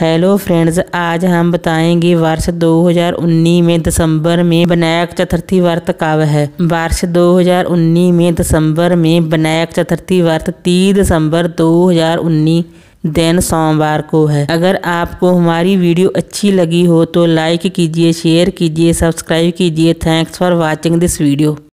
hello friends आज हम बताएंगे वर्ष 2019 में दिसंबर में विनायक चतुर्थी व्रत कब है वर्ष 2019 में दिसंबर में विनायक चतुर्थी व्रत 3 दिसंबर 2019 दिन सोमवार को है अगर आपको हमारी वीडियो अच्छी लगी हो तो लाइक कीजिए शेयर कीजिए सब्सक्राइब कीजिए thanks for watching this video